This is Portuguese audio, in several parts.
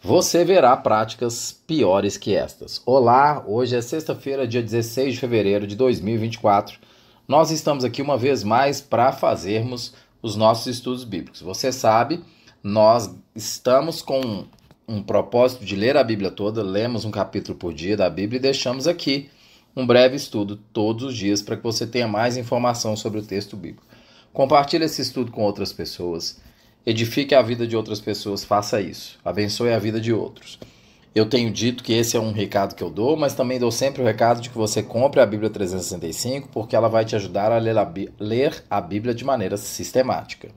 Você verá práticas piores que estas. Olá, hoje é sexta-feira, dia 16 de fevereiro de 2024. Nós estamos aqui uma vez mais para fazermos os nossos estudos bíblicos. Você sabe, nós estamos com um propósito de ler a Bíblia toda, lemos um capítulo por dia da Bíblia e deixamos aqui um breve estudo todos os dias para que você tenha mais informação sobre o texto bíblico. Compartilhe esse estudo com outras pessoas. Edifique a vida de outras pessoas, faça isso. Abençoe a vida de outros. Eu tenho dito que esse é um recado que eu dou, mas também dou sempre o recado de que você compre a Bíblia 365, porque ela vai te ajudar a ler a Bíblia de maneira sistemática.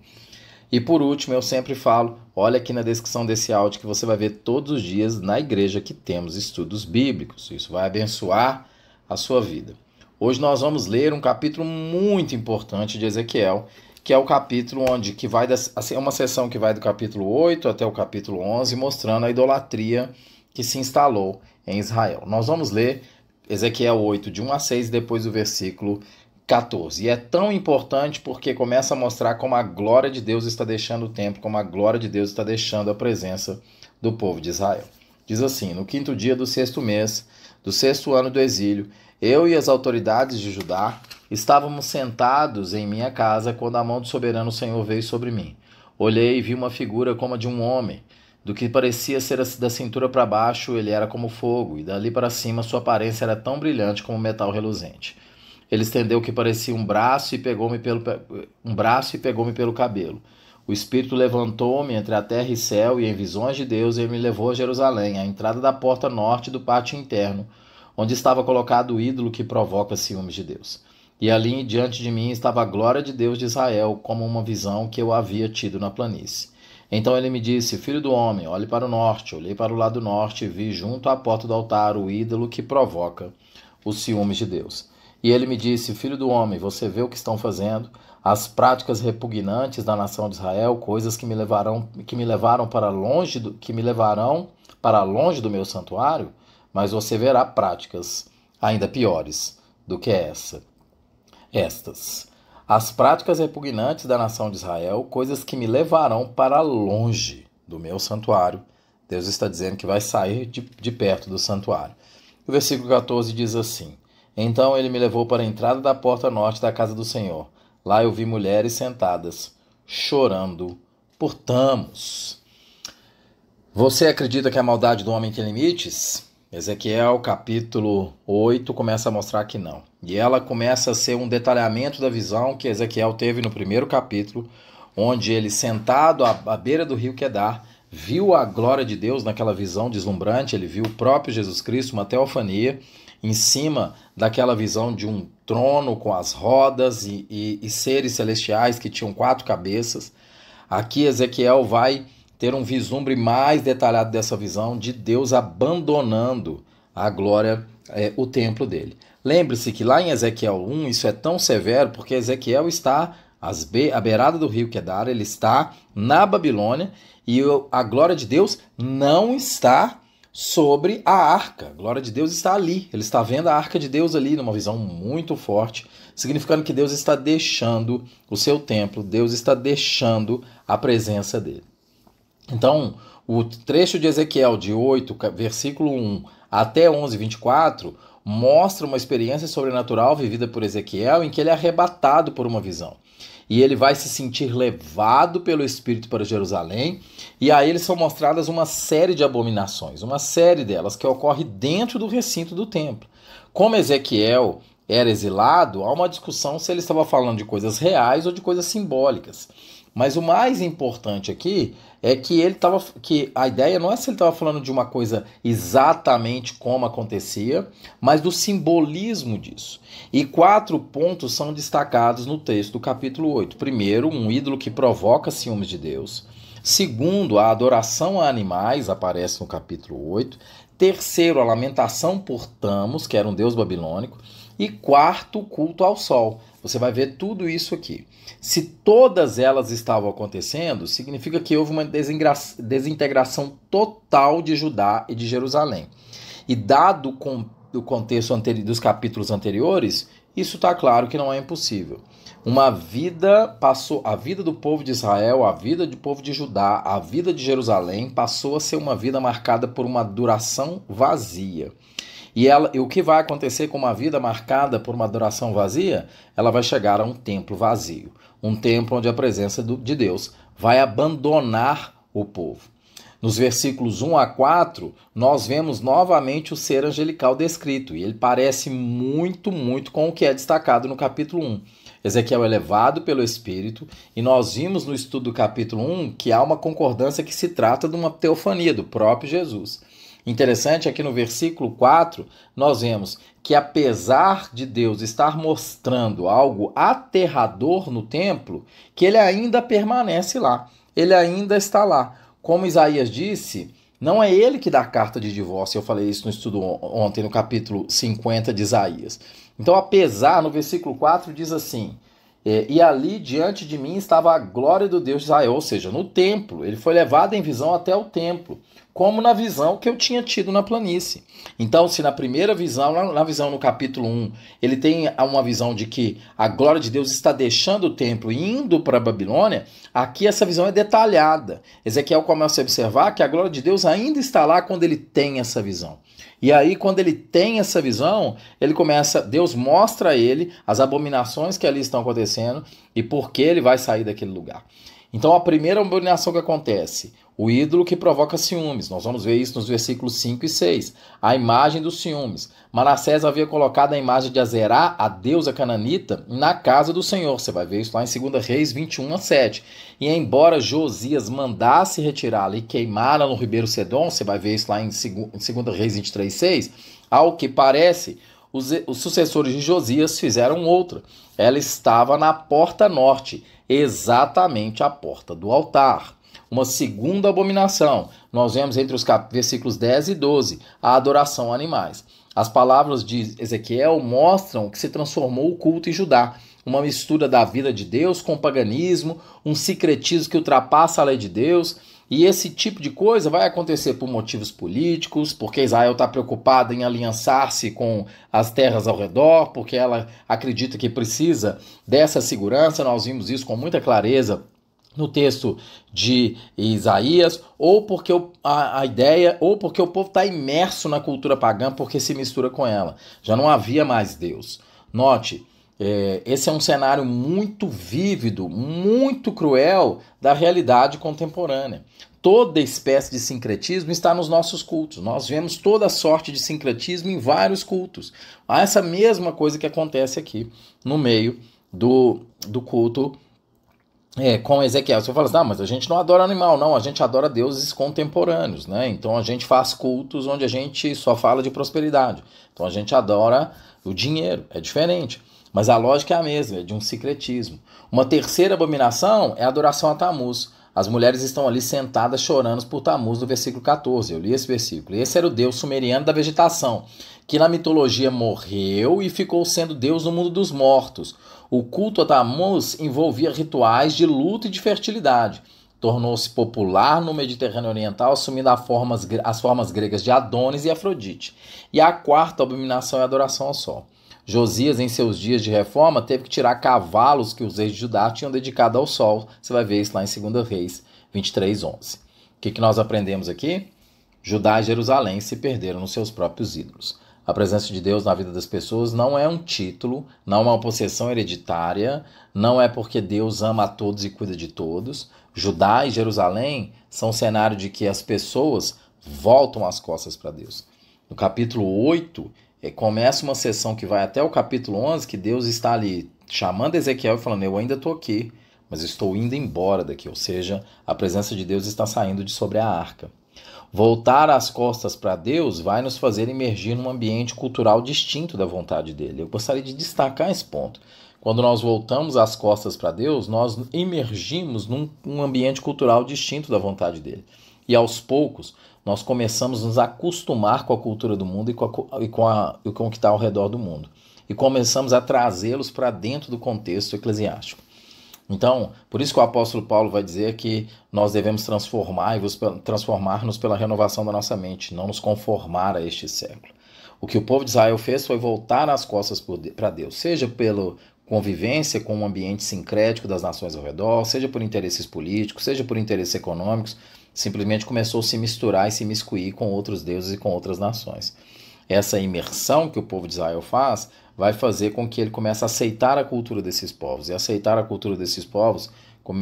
E por último, eu sempre falo: olha aqui na descrição desse áudio que você vai ver todos os dias na igreja que temos estudos bíblicos. Isso vai abençoar a sua vida. Hoje nós vamos ler um capítulo muito importante de Ezequiel, que é o capítulo onde que vai das, assim, é uma sessão que vai do capítulo 8 até o capítulo 11, mostrando a idolatria que se instalou em Israel. Nós vamos ler Ezequiel 8 de 1 a 6 depois do versículo 14. E é tão importante porque começa a mostrar como a glória de Deus está deixando o templo, como a glória de Deus está deixando a presença do povo de Israel. Diz assim: No quinto dia do sexto mês, do sexto ano do exílio, eu e as autoridades de Judá Estávamos sentados em minha casa quando a mão do soberano Senhor veio sobre mim. Olhei e vi uma figura como a de um homem. Do que parecia ser da cintura para baixo, ele era como fogo, e dali para cima sua aparência era tão brilhante como metal reluzente. Ele estendeu o que parecia um braço e pegou-me pelo um braço e pegou-me pelo cabelo. O espírito levantou-me entre a terra e céu e em visões de Deus ele me levou a Jerusalém, à entrada da porta norte do pátio interno, onde estava colocado o ídolo que provoca ciúmes de Deus. E ali diante de mim estava a glória de Deus de Israel, como uma visão que eu havia tido na planície. Então ele me disse: Filho do homem, olhe para o norte. Olhei para o lado norte e vi junto à porta do altar o ídolo que provoca os ciúmes de Deus. E ele me disse: Filho do homem, você vê o que estão fazendo? As práticas repugnantes da nação de Israel, coisas que me levarão, que me levaram para longe do, que me levarão para longe do meu santuário, mas você verá práticas ainda piores do que essa estas: as práticas repugnantes da nação de Israel, coisas que me levarão para longe do meu santuário. Deus está dizendo que vai sair de, de perto do santuário. O versículo 14 diz assim: Então ele me levou para a entrada da porta norte da casa do Senhor. Lá eu vi mulheres sentadas, chorando por Tamos. Você acredita que a maldade do homem tem limites? Ezequiel capítulo 8 começa a mostrar que não. E ela começa a ser um detalhamento da visão que Ezequiel teve no primeiro capítulo, onde ele, sentado à, beira do rio Quedar, viu a glória de Deus naquela visão deslumbrante, ele viu o próprio Jesus Cristo, uma teofania, em cima daquela visão de um trono com as rodas e, e, e seres celestiais que tinham quatro cabeças. Aqui Ezequiel vai ter um vislumbre mais detalhado dessa visão de Deus abandonando a glória, é, o templo dele. Lembre-se que lá em Ezequiel 1 isso é tão severo porque Ezequiel está às be à beirada do rio Quedar, ele está na Babilônia e a glória de Deus não está sobre a arca. A glória de Deus está ali. Ele está vendo a arca de Deus ali, numa visão muito forte, significando que Deus está deixando o seu templo, Deus está deixando a presença dele. Então, o trecho de Ezequiel de 8, versículo 1 até 11, 24, mostra uma experiência sobrenatural vivida por Ezequiel em que ele é arrebatado por uma visão. E ele vai se sentir levado pelo Espírito para Jerusalém. E aí eles são mostradas uma série de abominações, uma série delas que ocorre dentro do recinto do templo. Como Ezequiel era exilado, há uma discussão se ele estava falando de coisas reais ou de coisas simbólicas. Mas o mais importante aqui é que ele estava. que a ideia não é se ele estava falando de uma coisa exatamente como acontecia, mas do simbolismo disso. E quatro pontos são destacados no texto do capítulo 8. Primeiro, um ídolo que provoca ciúmes de Deus. Segundo, a adoração a animais aparece no capítulo 8. Terceiro, a lamentação por Tamos, que era um deus babilônico. E quarto, culto ao sol. Você vai ver tudo isso aqui. Se todas elas estavam acontecendo, significa que houve uma desintegração total de Judá e de Jerusalém. E dado o contexto dos capítulos anteriores, isso está claro que não é impossível. Uma vida passou, a vida do povo de Israel, a vida do povo de Judá, a vida de Jerusalém passou a ser uma vida marcada por uma duração vazia. E, ela, e o que vai acontecer com uma vida marcada por uma adoração vazia? Ela vai chegar a um templo vazio, um templo onde a presença do, de Deus vai abandonar o povo. Nos versículos 1 a 4, nós vemos novamente o ser angelical descrito, e ele parece muito, muito com o que é destacado no capítulo 1. Ezequiel é levado pelo Espírito, e nós vimos no estudo do capítulo 1 que há uma concordância que se trata de uma teofania do próprio Jesus. Interessante aqui é no versículo 4, nós vemos que apesar de Deus estar mostrando algo aterrador no templo, que ele ainda permanece lá, ele ainda está lá. Como Isaías disse, não é ele que dá a carta de divórcio. Eu falei isso no estudo ontem, no capítulo 50 de Isaías. Então, apesar, no versículo 4 diz assim: é, e ali diante de mim estava a glória do Deus de Israel, ou seja, no templo. Ele foi levado em visão até o templo como na visão que eu tinha tido na planície. Então, se na primeira visão, na visão no capítulo 1, ele tem uma visão de que a glória de Deus está deixando o templo e indo para a Babilônia, aqui essa visão é detalhada. Ezequiel começa a observar que a glória de Deus ainda está lá quando ele tem essa visão. E aí, quando ele tem essa visão, ele começa, Deus mostra a ele as abominações que ali estão acontecendo e por que ele vai sair daquele lugar. Então, a primeira abominação que acontece, o ídolo que provoca ciúmes, nós vamos ver isso nos versículos 5 e 6. A imagem dos ciúmes. Manassés havia colocado a imagem de Azerá, a deusa cananita, na casa do Senhor. Você vai ver isso lá em 2 Reis 21 a 7. E embora Josias mandasse retirá-la e queimá-la no Ribeiro Sedom, você vai ver isso lá em 2 Reis 23 6, ao que parece, os, os sucessores de Josias fizeram outra. Ela estava na porta norte, exatamente a porta do altar uma segunda abominação. Nós vemos entre os versículos 10 e 12 a adoração a animais. As palavras de Ezequiel mostram que se transformou o culto em Judá, uma mistura da vida de Deus com o paganismo, um secretismo que ultrapassa a lei de Deus. E esse tipo de coisa vai acontecer por motivos políticos, porque Israel está preocupada em aliançar-se com as terras ao redor, porque ela acredita que precisa dessa segurança. Nós vimos isso com muita clareza no texto de Isaías, ou porque a, a, ideia, ou porque o povo está imerso na cultura pagã porque se mistura com ela. Já não havia mais Deus. Note, é, esse é um cenário muito vívido, muito cruel da realidade contemporânea. Toda espécie de sincretismo está nos nossos cultos. Nós vemos toda sorte de sincretismo em vários cultos. Há essa mesma coisa que acontece aqui no meio do, do culto é, com Ezequiel. Você fala assim, ah, mas a gente não adora animal, não, a gente adora deuses contemporâneos, né? Então a gente faz cultos onde a gente só fala de prosperidade. Então a gente adora o dinheiro, é diferente. Mas a lógica é a mesma, é de um secretismo. Uma terceira abominação é a adoração a Tammuz. As mulheres estão ali sentadas chorando por Tamuz, no versículo 14. Eu li esse versículo. Esse era o deus sumeriano da vegetação, que na mitologia morreu e ficou sendo deus no mundo dos mortos. O culto a Tamuz envolvia rituais de luto e de fertilidade. Tornou-se popular no Mediterrâneo Oriental, assumindo as formas gregas de Adonis e Afrodite. E a quarta abominação é a adoração ao sol. Josias, em seus dias de reforma, teve que tirar cavalos que os reis de Judá tinham dedicado ao sol. Você vai ver isso lá em 2 Reis 23, 11. O que, que nós aprendemos aqui? Judá e Jerusalém se perderam nos seus próprios ídolos. A presença de Deus na vida das pessoas não é um título, não é uma possessão hereditária, não é porque Deus ama a todos e cuida de todos. Judá e Jerusalém são um cenário de que as pessoas voltam as costas para Deus. No capítulo 8, é, começa uma sessão que vai até o capítulo 11, que Deus está ali chamando Ezequiel e falando: Eu ainda estou aqui, mas estou indo embora daqui. Ou seja, a presença de Deus está saindo de sobre a arca. Voltar as costas para Deus vai nos fazer emergir num ambiente cultural distinto da vontade dele. Eu gostaria de destacar esse ponto. Quando nós voltamos as costas para Deus, nós emergimos num um ambiente cultural distinto da vontade dele. E aos poucos, nós começamos a nos acostumar com a cultura do mundo e com, a, e com, a, e com o que está ao redor do mundo. E começamos a trazê-los para dentro do contexto eclesiástico. Então, por isso que o apóstolo Paulo vai dizer que nós devemos transformar transformar-nos pela renovação da nossa mente, não nos conformar a este século. O que o povo de Israel fez foi voltar as costas para Deus, seja pela convivência com o ambiente sincrético das nações ao redor, seja por interesses políticos, seja por interesses econômicos, simplesmente começou a se misturar e se miscuir com outros deuses e com outras nações. Essa imersão que o povo de Israel faz vai fazer com que ele comece a aceitar a cultura desses povos. E aceitar a cultura desses povos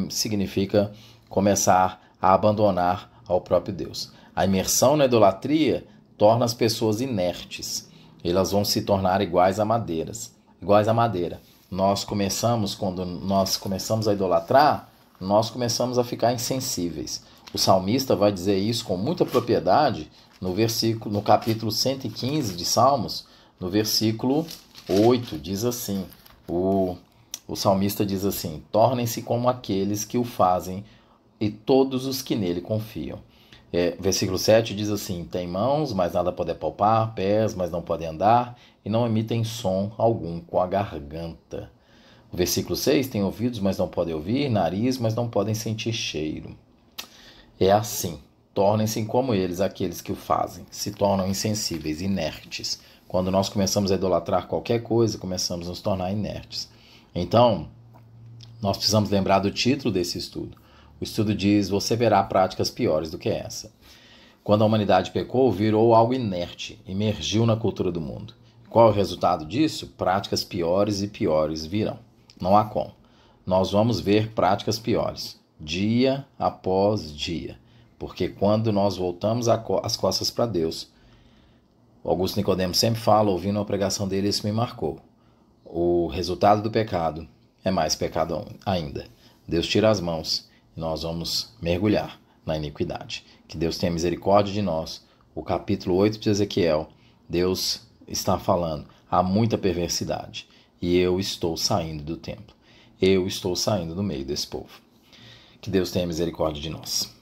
significa começar a abandonar ao próprio Deus. A imersão na idolatria torna as pessoas inertes. Elas vão se tornar iguais a madeiras, iguais a madeira. Nós começamos quando nós começamos a idolatrar, nós começamos a ficar insensíveis. O salmista vai dizer isso com muita propriedade no versículo no capítulo 115 de Salmos, no versículo 8, diz assim: o, o salmista diz assim: Tornem-se como aqueles que o fazem e todos os que nele confiam. É, versículo 7 diz assim: Tem mãos, mas nada pode palpar, pés, mas não podem andar, e não emitem som algum com a garganta. O versículo 6 tem ouvidos, mas não podem ouvir, nariz, mas não podem sentir cheiro. É assim. Tornem-se como eles aqueles que o fazem, se tornam insensíveis, inertes. Quando nós começamos a idolatrar qualquer coisa, começamos a nos tornar inertes. Então, nós precisamos lembrar do título desse estudo. O estudo diz: Você verá práticas piores do que essa. Quando a humanidade pecou, virou algo inerte, emergiu na cultura do mundo. Qual é o resultado disso? Práticas piores e piores virão. Não há como. Nós vamos ver práticas piores dia após dia. Porque quando nós voltamos as costas para Deus, Augusto Nicodemo sempre fala, ouvindo a pregação dele, isso me marcou. O resultado do pecado é mais pecado ainda. Deus tira as mãos e nós vamos mergulhar na iniquidade. Que Deus tenha misericórdia de nós. O capítulo 8 de Ezequiel, Deus está falando, há muita perversidade e eu estou saindo do templo. Eu estou saindo do meio desse povo. Que Deus tenha misericórdia de nós.